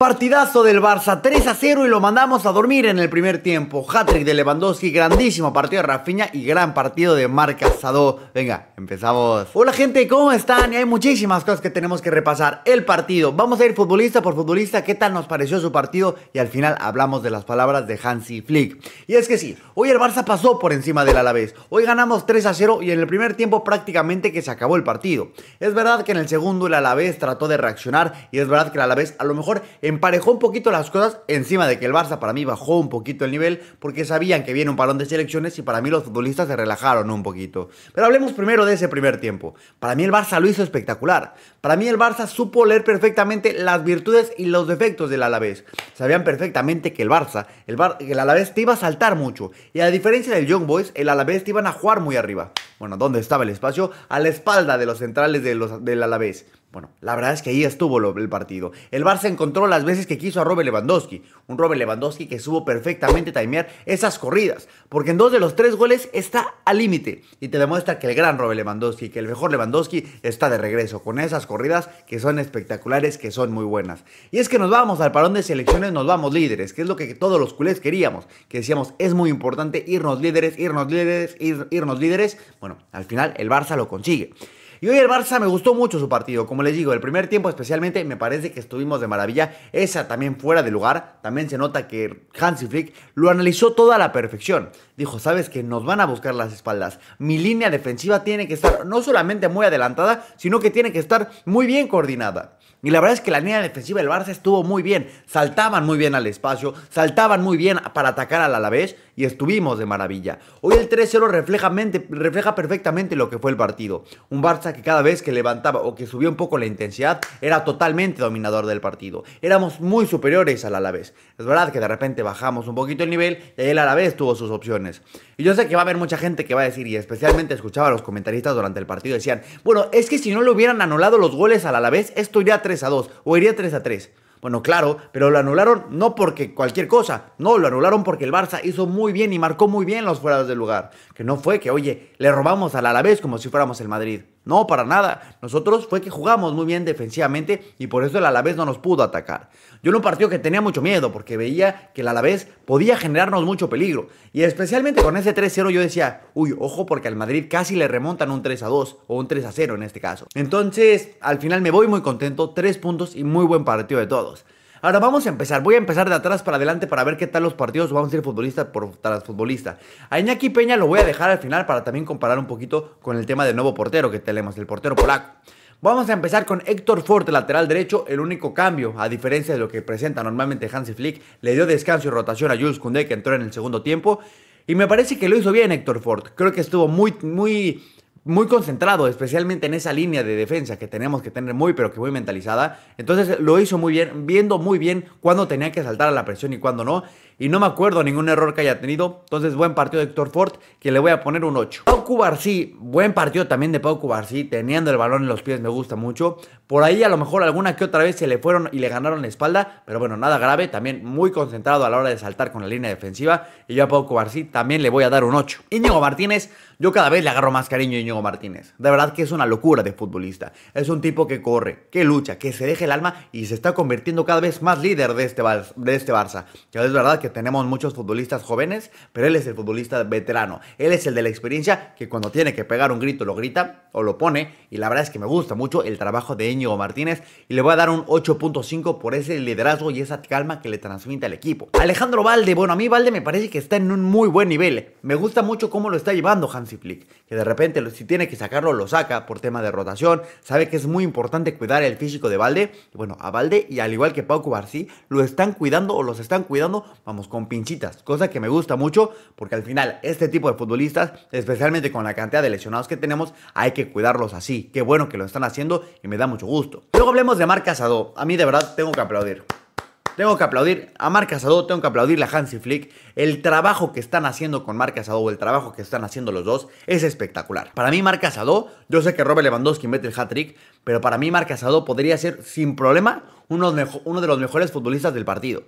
Partidazo del Barça 3 a 0 y lo mandamos a dormir en el primer tiempo. Hat-trick de Lewandowski, grandísimo partido de Rafinha y gran partido de Marc Casado. Venga, empezamos. Hola gente, ¿cómo están? Y Hay muchísimas cosas que tenemos que repasar. El partido, vamos a ir futbolista por futbolista, qué tal nos pareció su partido y al final hablamos de las palabras de Hansi Flick. Y es que sí, hoy el Barça pasó por encima del Alavés. Hoy ganamos 3 a 0 y en el primer tiempo prácticamente que se acabó el partido. Es verdad que en el segundo el Alavés trató de reaccionar y es verdad que el Alavés a lo mejor emparejó un poquito las cosas encima de que el Barça para mí bajó un poquito el nivel porque sabían que viene un parón de selecciones y para mí los futbolistas se relajaron un poquito. Pero hablemos primero de ese primer tiempo. Para mí el Barça lo hizo espectacular. Para mí el Barça supo leer perfectamente las virtudes y los defectos del Alavés. Sabían perfectamente que el Barça, el, el Alavés te iba a saltar mucho y a diferencia del Young Boys, el Alavés te iban a jugar muy arriba bueno, ¿dónde estaba el espacio? A la espalda de los centrales de los, del Alavés. Bueno, la verdad es que ahí estuvo el partido. El bar se encontró las veces que quiso a Robert Lewandowski. Un Robert Lewandowski que supo perfectamente timear esas corridas. Porque en dos de los tres goles está al límite. Y te demuestra que el gran Robert Lewandowski, que el mejor Lewandowski está de regreso. Con esas corridas que son espectaculares, que son muy buenas. Y es que nos vamos al parón de selecciones, nos vamos líderes. Que es lo que todos los culés queríamos. Que decíamos, es muy importante irnos líderes, irnos líderes, irnos líderes. Bueno, bueno, al final el Barça lo consigue. Y hoy el Barça me gustó mucho su partido. Como les digo, el primer tiempo especialmente me parece que estuvimos de maravilla. Esa también fuera de lugar. También se nota que Hansi Flick lo analizó toda a la perfección. Dijo, sabes que nos van a buscar las espaldas. Mi línea defensiva tiene que estar no solamente muy adelantada, sino que tiene que estar muy bien coordinada. Y la verdad es que la línea defensiva del Barça estuvo muy bien. Saltaban muy bien al espacio, saltaban muy bien para atacar al Alavés y estuvimos de maravilla. Hoy el 3-0 refleja, refleja perfectamente lo que fue el partido. Un Barça que cada vez que levantaba o que subió un poco la intensidad, era totalmente dominador del partido. Éramos muy superiores al Alavés. Es verdad que de repente bajamos un poquito el nivel y ahí el Alavés tuvo sus opciones. Y yo sé que va a haber mucha gente que va a decir, y especialmente escuchaba a los comentaristas durante el partido, decían, bueno, es que si no le hubieran anulado los goles al Alavés, esto iría 3 a 2 o iría 3 a 3. Bueno, claro, pero lo anularon no porque cualquier cosa, no, lo anularon porque el Barça hizo muy bien y marcó muy bien los fueras del lugar, que no fue que, oye, le robamos al Alavés como si fuéramos el Madrid. No, para nada. Nosotros fue que jugamos muy bien defensivamente y por eso el Alavés no nos pudo atacar. Yo era un partido que tenía mucho miedo porque veía que el Alavés podía generarnos mucho peligro. Y especialmente con ese 3-0 yo decía, uy, ojo porque al Madrid casi le remontan un 3-2 o un 3-0 en este caso. Entonces, al final me voy muy contento, tres puntos y muy buen partido de todos. Ahora vamos a empezar. Voy a empezar de atrás para adelante para ver qué tal los partidos. Vamos a ir futbolista por tras futbolista. A Iñaki Peña lo voy a dejar al final para también comparar un poquito con el tema del nuevo portero que tenemos, el portero polaco. Vamos a empezar con Héctor Ford, lateral derecho, el único cambio, a diferencia de lo que presenta normalmente Hansi Flick, le dio descanso y rotación a Jules Koundé que entró en el segundo tiempo y me parece que lo hizo bien Héctor Ford. Creo que estuvo muy muy muy concentrado, especialmente en esa línea de defensa que tenemos que tener muy, pero que muy mentalizada. Entonces lo hizo muy bien, viendo muy bien cuándo tenía que saltar a la presión y cuándo no y no me acuerdo ningún error que haya tenido. Entonces, buen partido de Héctor Ford, que le voy a poner un 8. Pau Cubarsí, buen partido también de Pau Cubarsí, teniendo el balón en los pies, me gusta mucho. Por ahí a lo mejor alguna que otra vez se le fueron y le ganaron la espalda, pero bueno, nada grave, también muy concentrado a la hora de saltar con la línea defensiva. Y yo a Pau Cubarsí también le voy a dar un 8. Íñigo Martínez, yo cada vez le agarro más cariño a Íñigo Martínez. De verdad que es una locura de futbolista. Es un tipo que corre, que lucha, que se deja el alma y se está convirtiendo cada vez más líder de este, de este Barça. Que es verdad que tenemos muchos futbolistas jóvenes, pero él es el futbolista veterano. Él es el de la experiencia que cuando tiene que pegar un grito lo grita o lo pone. Y la verdad es que me gusta mucho el trabajo de Íñigo Martínez y le voy a dar un 8.5 por ese liderazgo y esa calma que le transmite al equipo. Alejandro Valde, bueno, a mí Valde me parece que está en un muy buen nivel. Me gusta mucho cómo lo está llevando Hansi Flick, que de repente si tiene que sacarlo lo saca por tema de rotación. Sabe que es muy importante cuidar el físico de Valde. bueno, a Valde y al igual que Pau Cubarsí, lo están cuidando o los están cuidando. Vamos con pinchitas, cosa que me gusta mucho porque al final este tipo de futbolistas, especialmente con la cantidad de lesionados que tenemos, hay que cuidarlos así. Qué bueno que lo están haciendo y me da mucho gusto. Luego hablemos de Marc A mí de verdad tengo que aplaudir. Tengo que aplaudir a Marc tengo que aplaudir a Hansi Flick. El trabajo que están haciendo con Marc Casado, el trabajo que están haciendo los dos, es espectacular. Para mí, Marc yo sé que Robert Lewandowski mete el hat-trick, pero para mí, Marc podría ser sin problema uno de los mejores futbolistas del partido.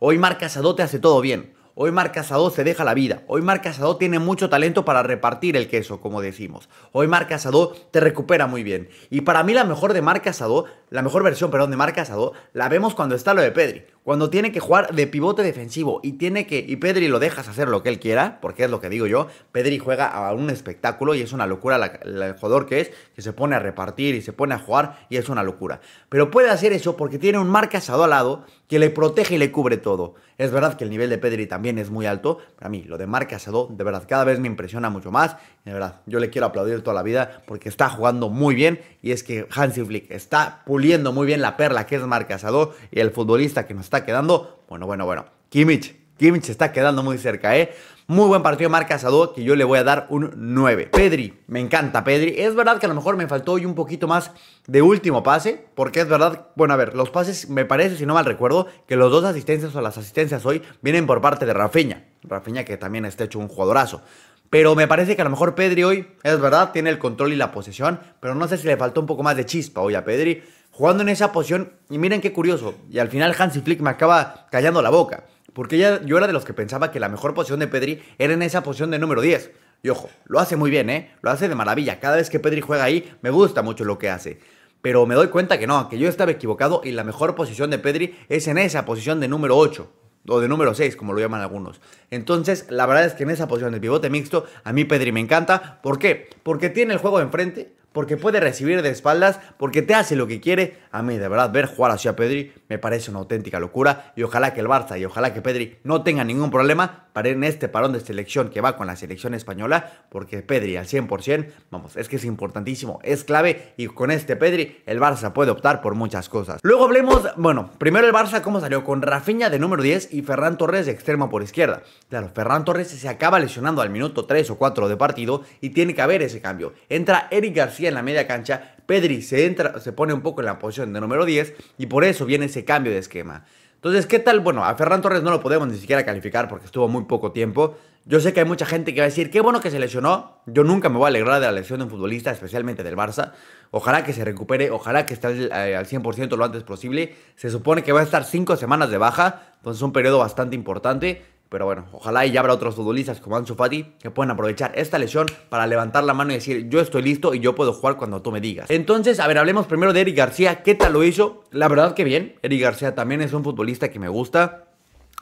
Hoy Marc Casado te hace todo bien. Hoy Marc Casado se deja la vida. Hoy Marc Casado tiene mucho talento para repartir el queso, como decimos. Hoy Marc Casado te recupera muy bien. Y para mí la mejor de Marc Casado la mejor versión, perdón, de Marca Asado, la vemos cuando está lo de Pedri. Cuando tiene que jugar de pivote defensivo y tiene que, y Pedri lo dejas hacer lo que él quiera, porque es lo que digo yo, Pedri juega a un espectáculo y es una locura el jugador que es, que se pone a repartir y se pone a jugar y es una locura. Pero puede hacer eso porque tiene un Marca Asado al lado que le protege y le cubre todo. Es verdad que el nivel de Pedri también es muy alto, para mí lo de Marca Asado, de verdad cada vez me impresiona mucho más, de verdad, yo le quiero aplaudir toda la vida porque está jugando muy bien y es que Hansi Flick está puliendo viendo muy bien la perla que es Marcasado y el futbolista que nos está quedando. Bueno, bueno, bueno. Kimmich, Kimmich está quedando muy cerca, ¿eh? Muy buen partido Marca Sadó, que yo le voy a dar un 9. Pedri, me encanta Pedri. Es verdad que a lo mejor me faltó hoy un poquito más de último pase, porque es verdad, bueno, a ver, los pases, me parece, si no mal recuerdo, que los dos asistencias o las asistencias hoy vienen por parte de Rafeña. Rafeña, que también está hecho un jugadorazo. Pero me parece que a lo mejor Pedri hoy, es verdad, tiene el control y la posesión, pero no sé si le faltó un poco más de chispa hoy a Pedri jugando en esa posición. Y miren qué curioso. Y al final Hansi Flick me acaba callando la boca. Porque yo era de los que pensaba que la mejor posición de Pedri era en esa posición de número 10. Y ojo, lo hace muy bien, ¿eh? Lo hace de maravilla. Cada vez que Pedri juega ahí, me gusta mucho lo que hace. Pero me doy cuenta que no, que yo estaba equivocado y la mejor posición de Pedri es en esa posición de número 8 o de número 6, como lo llaman algunos. Entonces, la verdad es que en esa posición de pivote mixto, a mí Pedri me encanta. ¿Por qué? Porque tiene el juego enfrente, porque puede recibir de espaldas, porque te hace lo que quiere. A mí, de verdad, ver jugar así a Pedri me parece una auténtica locura. Y ojalá que el Barça y ojalá que Pedri no tenga ningún problema para ir en este parón de selección que va con la selección española, porque Pedri al 100%, vamos, es que es importantísimo, es clave. Y con este Pedri, el Barça puede optar por muchas cosas. Luego hablemos, bueno, primero el Barça, ¿cómo salió? Con Rafiña de número 10 y Ferran Torres de extremo por izquierda. Claro, Ferran Torres se acaba lesionando al minuto 3 o 4 de partido y tiene que haber ese cambio. Entra Eric García en la media cancha, Pedri se, entra, se pone un poco en la posición de número 10 y por eso viene ese cambio de esquema. Entonces, ¿qué tal? Bueno, a Ferran Torres no lo podemos ni siquiera calificar porque estuvo muy poco tiempo. Yo sé que hay mucha gente que va a decir, qué bueno que se lesionó. Yo nunca me voy a alegrar de la lesión de un futbolista, especialmente del Barça. Ojalá que se recupere, ojalá que esté al, eh, al 100% lo antes posible. Se supone que va a estar 5 semanas de baja, entonces es un periodo bastante importante. Pero bueno, ojalá y ya habrá otros futbolistas como Ansu Fati que puedan aprovechar esta lesión para levantar la mano y decir yo estoy listo y yo puedo jugar cuando tú me digas. Entonces, a ver, hablemos primero de Eric García. ¿Qué tal lo hizo? La verdad que bien. Eric García también es un futbolista que me gusta.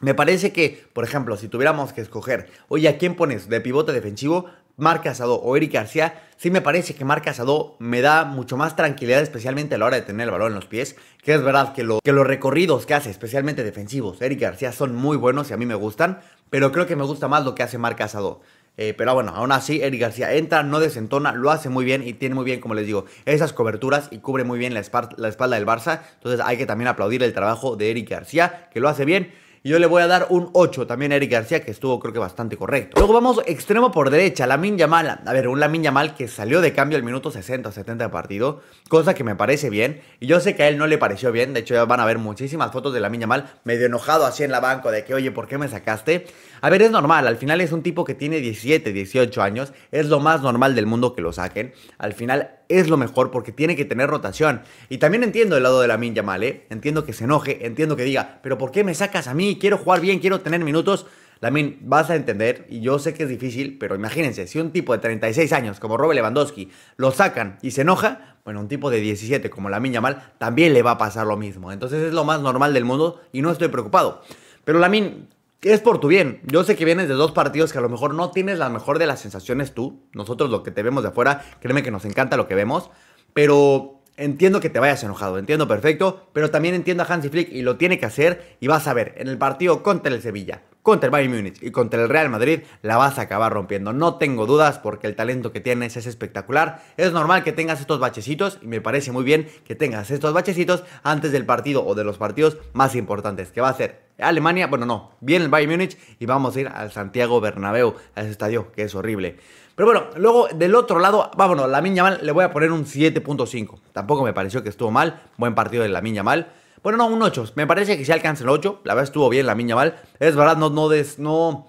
Me parece que, por ejemplo, si tuviéramos que escoger, oye, ¿a quién pones de pivote defensivo? Marc Casado o Eric García sí me parece que Marc Casado me da mucho más tranquilidad, especialmente a la hora de tener el balón en los pies, que es verdad que, los recorridos que hace, especialmente defensivos, Eric García son muy buenos y a mí me gustan, pero creo que me gusta más lo que hace Marc Casado. Eh, pero ah, bueno, aún así, Eric García entra, no desentona, lo hace muy bien y tiene muy bien, como les digo, esas coberturas y cubre muy bien la, espalda, la espalda del Barça. Entonces hay que también aplaudir el trabajo de Eric García, que lo hace bien. Y yo le voy a dar un 8 también a Eric García, que estuvo creo que bastante correcto. Luego vamos extremo por derecha, Lamin Yamal. A ver, un Lamin Yamal que salió de cambio al minuto 60 70 de partido, cosa que me parece bien. Y yo sé que a él no le pareció bien, de hecho ya van a ver muchísimas fotos de Lamin Yamal medio enojado así en la banca de que, oye, ¿por qué me sacaste? A ver, es normal, al final es un tipo que tiene 17, 18 años, es lo más normal del mundo que lo saquen. Al final es lo mejor porque tiene que tener rotación. Y también entiendo el lado de la min ¿eh? Entiendo que se enoje, entiendo que diga, pero ¿por qué me sacas a mí? Quiero jugar bien, quiero tener minutos. Lamin, vas a entender, y yo sé que es difícil, pero imagínense, si un tipo de 36 años como Robert Lewandowski lo sacan y se enoja, bueno, un tipo de 17 como Lamin Yamal también le va a pasar lo mismo. Entonces es lo más normal del mundo y no estoy preocupado. Pero Lamin, es por tu bien. Yo sé que vienes de dos partidos que a lo mejor no tienes la mejor de las sensaciones tú. Nosotros lo que te vemos de afuera, créeme que nos encanta lo que vemos. Pero entiendo que te vayas enojado, entiendo perfecto. Pero también entiendo a Hansi Flick y lo tiene que hacer. Y vas a ver, en el partido contra el Sevilla, contra el Bayern Múnich y contra el Real Madrid la vas a acabar rompiendo. No tengo dudas porque el talento que tienes es espectacular. Es normal que tengas estos bachecitos y me parece muy bien que tengas estos bachecitos antes del partido o de los partidos más importantes que va a ser Alemania, bueno no, viene el Bayern Múnich y vamos a ir al Santiago Bernabéu, a ese estadio que es horrible. Pero bueno, luego del otro lado, vámonos, la Miña Mal le voy a poner un 7.5. Tampoco me pareció que estuvo mal, buen partido de la Miña Mal. Bueno, no, un 8. Me parece que sí alcanza el 8. La verdad estuvo bien la miña mal. Es verdad, no, no, des, no,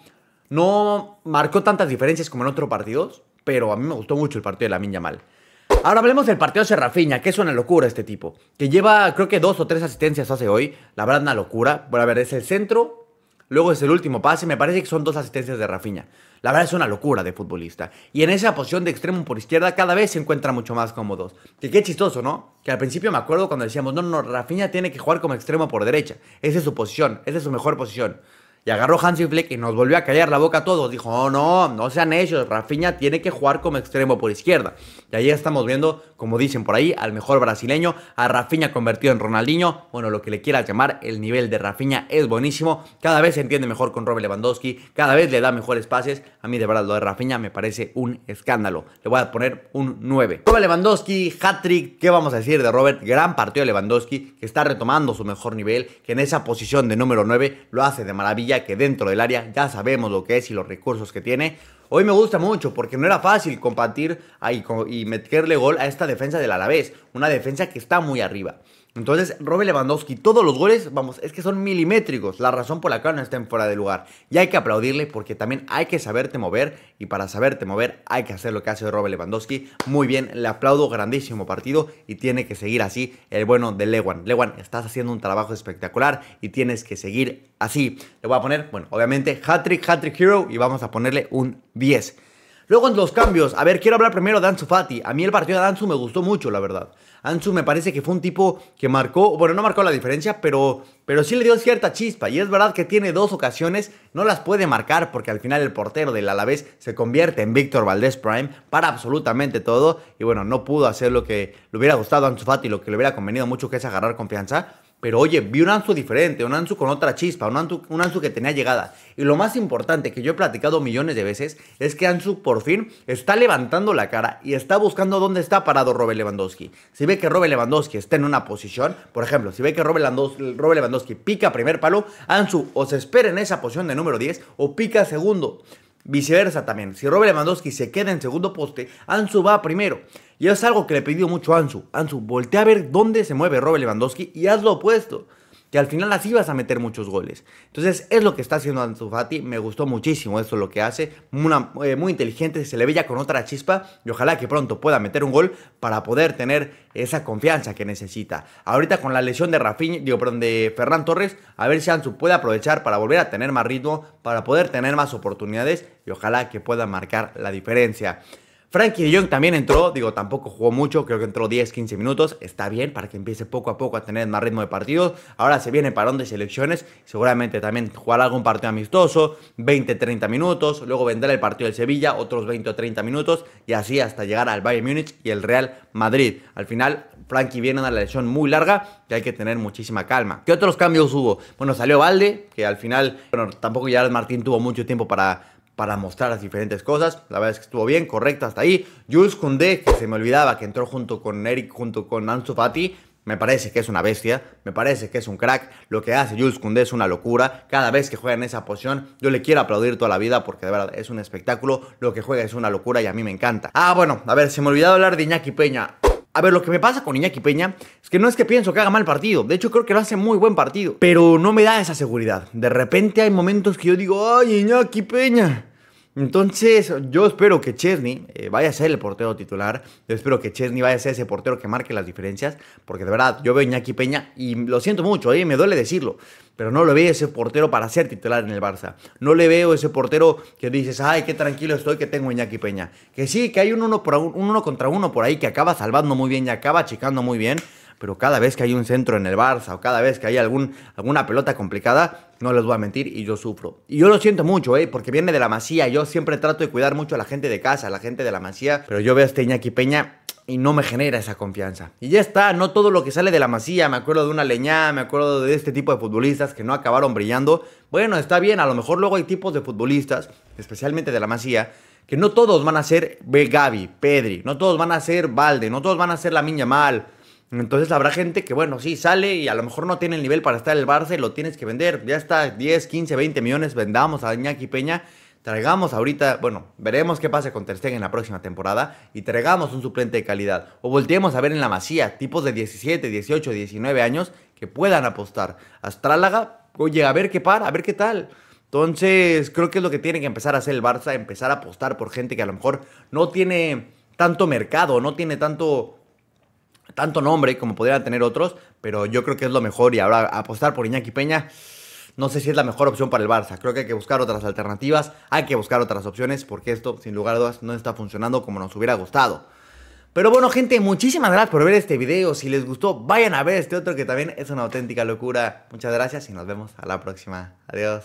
no marcó tantas diferencias como en otros partidos. Pero a mí me gustó mucho el partido de la miña mal. Ahora hablemos del partido de Rafinha, que es una locura este tipo. Que lleva, creo que dos o tres asistencias hace hoy. La verdad, una locura. Bueno, a ver, es el centro. Luego es el último pase. Me parece que son dos asistencias de Rafiña. La verdad es una locura de futbolista. Y en esa posición de extremo por izquierda cada vez se encuentra mucho más cómodos. Que qué chistoso, ¿no? Que al principio me acuerdo cuando decíamos, no, no, Rafinha tiene que jugar como extremo por derecha. Esa es su posición, esa es su mejor posición. Y agarró Hansi Flick y nos volvió a callar la boca a todos. Dijo, no, oh, no, no sean ellos. Rafinha tiene que jugar como extremo por izquierda. Y ahí estamos viendo, como dicen por ahí, al mejor brasileño, a Rafinha convertido en Ronaldinho. Bueno, lo que le quieras llamar, el nivel de Rafinha es buenísimo. Cada vez se entiende mejor con Robert Lewandowski. Cada vez le da mejores pases. A mí, de verdad, lo de Rafinha me parece un escándalo. Le voy a poner un 9. Robert Lewandowski, hat-trick. ¿Qué vamos a decir de Robert? Gran partido de Lewandowski, que está retomando su mejor nivel, que en esa posición de número 9 lo hace de maravilla que dentro del área ya sabemos lo que es y los recursos que tiene. Hoy me gusta mucho porque no era fácil compartir y meterle gol a esta defensa del Alavés, una defensa que está muy arriba. Entonces, Robert Lewandowski, todos los goles, vamos, es que son milimétricos. La razón por la cual no estén fuera de lugar. Y hay que aplaudirle porque también hay que saberte mover. Y para saberte mover, hay que hacer lo que hace Robert Lewandowski. Muy bien, le aplaudo. Grandísimo partido. Y tiene que seguir así el bueno de Lewan. Lewan, estás haciendo un trabajo espectacular y tienes que seguir así. Le voy a poner, bueno, obviamente, hat-trick, hat-trick hero. Y vamos a ponerle un 10. Luego en los cambios, a ver, quiero hablar primero de Ansu Fati. A mí el partido de Ansu me gustó mucho, la verdad. Ansu me parece que fue un tipo que marcó, bueno, no marcó la diferencia, pero, pero sí le dio cierta chispa. Y es verdad que tiene dos ocasiones, no las puede marcar porque al final el portero del Alavés se convierte en Víctor Valdés Prime para absolutamente todo. Y bueno, no pudo hacer lo que le hubiera gustado a Ansu Fati, lo que le hubiera convenido mucho, que es agarrar confianza. Pero oye, vi un Ansu diferente, un Ansu con otra chispa, un Ansu, que tenía llegada. Y lo más importante que yo he platicado millones de veces es que Ansu por fin está levantando la cara y está buscando dónde está parado Robert Lewandowski. Si ve que Robert Lewandowski está en una posición, por ejemplo, si ve que Robert Lewandowski pica primer palo, Ansu o se espera en esa posición de número 10 o pica segundo. Viceversa también, si Robert Lewandowski se queda en segundo poste, Ansu va primero. Y es algo que le pidió mucho a Ansu. Ansu, voltea a ver dónde se mueve Robert Lewandowski y haz lo opuesto. Que al final así vas a meter muchos goles. Entonces es lo que está haciendo Ansu Fati. Me gustó muchísimo esto lo que hace. Eh, muy inteligente, se le veía con otra chispa. Y ojalá que pronto pueda meter un gol para poder tener esa confianza que necesita. Ahorita con la lesión de Rafinha, digo, perdón, de Ferran Torres, a ver si Ansu puede aprovechar para volver a tener más ritmo, para poder tener más oportunidades y ojalá que pueda marcar la diferencia. Frankie de Jong también entró, digo, tampoco jugó mucho, creo que entró 10, 15 minutos, está bien para que empiece poco a poco a tener más ritmo de partidos. Ahora se viene parón de selecciones, seguramente también jugará algún partido amistoso, 20, 30 minutos, luego vendrá el partido del Sevilla, otros 20 o 30 minutos, y así hasta llegar al Bayern Múnich y el Real Madrid. Al final, Frankie viene a una lesión muy larga que hay que tener muchísima calma. ¿Qué otros cambios hubo? Bueno, salió Valde, que al final, bueno, tampoco ya Martín tuvo mucho tiempo para para mostrar las diferentes cosas. La verdad es que estuvo bien, correcto hasta ahí. Jules Koundé, que se me olvidaba que entró junto con Eric, junto con Ansu Fati, me parece que es una bestia, me parece que es un crack. Lo que hace Jules Koundé es una locura. Cada vez que juega en esa posición, yo le quiero aplaudir toda la vida porque de verdad es un espectáculo. Lo que juega es una locura y a mí me encanta. Ah, bueno, a ver, se me olvidaba hablar de Iñaki Peña. A ver, lo que me pasa con Iñaki Peña es que no es que pienso que haga mal partido. De hecho, creo que lo hace muy buen partido. Pero no me da esa seguridad. De repente hay momentos que yo digo, ay, Iñaki Peña. Entonces, yo espero que Chesney eh, vaya a ser el portero titular. Yo espero que Chesney vaya a ser ese portero que marque las diferencias. Porque de verdad, yo veo a Iñaki Peña y lo siento mucho, eh, me duele decirlo. Pero no lo veo ese portero para ser titular en el Barça. No le veo ese portero que dices, ay, qué tranquilo estoy que tengo a Iñaki Peña. Que sí, que hay un uno, por uno contra uno por ahí que acaba salvando muy bien y acaba achicando muy bien pero cada vez que hay un centro en el Barça o cada vez que hay alguna pelota complicada, no les voy a mentir y yo sufro. Y yo lo siento mucho, ¿eh? porque viene de la masía. Yo siempre trato de cuidar mucho a la gente de casa, a la gente de la masía, pero yo veo a este Iñaki Peña y no me genera esa confianza. Y ya está, no todo lo que sale de la masía, me acuerdo de una leña me acuerdo de este tipo de futbolistas que no acabaron brillando. Bueno, está bien, a lo mejor luego hay tipos de futbolistas, especialmente de la masía, que no todos van a ser Gaby, Pedri, no todos van a ser Valde, no todos van a ser la Miña mal entonces habrá gente que, bueno, sí, sale y a lo mejor no tiene el nivel para estar en el Barça y lo tienes que vender. Ya está, 10, 15, 20 millones, vendamos a Iñaki Peña. Traigamos ahorita, bueno, veremos qué pasa con Ter Stegen en la próxima temporada y traigamos un suplente de calidad. O volteemos a ver en la Masía tipos de 17, 18, 19 años que puedan apostar. Astrálaga, oye, a ver qué para, a ver qué tal. Entonces, creo que es lo que tiene que empezar a hacer el Barça, empezar a apostar por gente que a lo mejor no tiene tanto mercado, no tiene tanto tanto nombre como podrían tener otros, pero yo creo que es lo mejor y ahora apostar por Iñaki Peña no sé si es la mejor opción para el Barça. Creo que hay que buscar otras alternativas, hay que buscar otras opciones, porque esto, sin lugar a dudas, no está funcionando como nos hubiera gustado. Pero bueno, gente, muchísimas gracias por ver este video. Si les gustó, vayan a ver este otro que también es una auténtica locura. Muchas gracias y nos vemos a la próxima. Adiós.